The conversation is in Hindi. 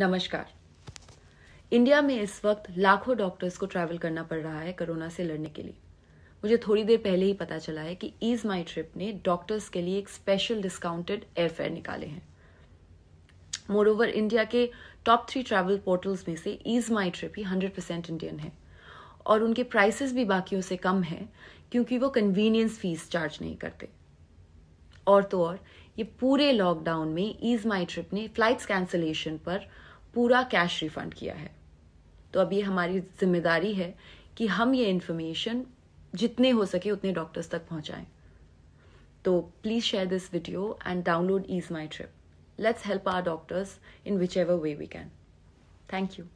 नमस्कार इंडिया में इस वक्त लाखों डॉक्टर्स को ट्रैवल करना पड़ रहा है कोरोना से लड़ने के लिए मुझे थोड़ी देर पहले ही पता चला है कि ईज माई ट्रिप ने डॉक्टर्स के लिए एक स्पेशल डिस्काउंटेड फेयर निकाले हैं मोर ओवर इंडिया के टॉप थ्री ट्रैवल पोर्टल्स में से ईज माई ट्रिप ही हंड्रेड परसेंट इंडियन है और उनके प्राइसेस भी बाकियों से कम है क्योंकि वो कन्वीनियंस फीस चार्ज नहीं करते और तो और ये पूरे लॉकडाउन में ईज माई ट्रिप ने फ्लाइट्स कैंसिलेशन पर पूरा कैश रिफंड किया है तो अब हमारी जिम्मेदारी है कि हम ये इन्फॉर्मेशन जितने हो सके उतने डॉक्टर्स तक पहुंचाएं तो please share this video and download EaseMyTrip let's help our doctors in whichever way we can thank you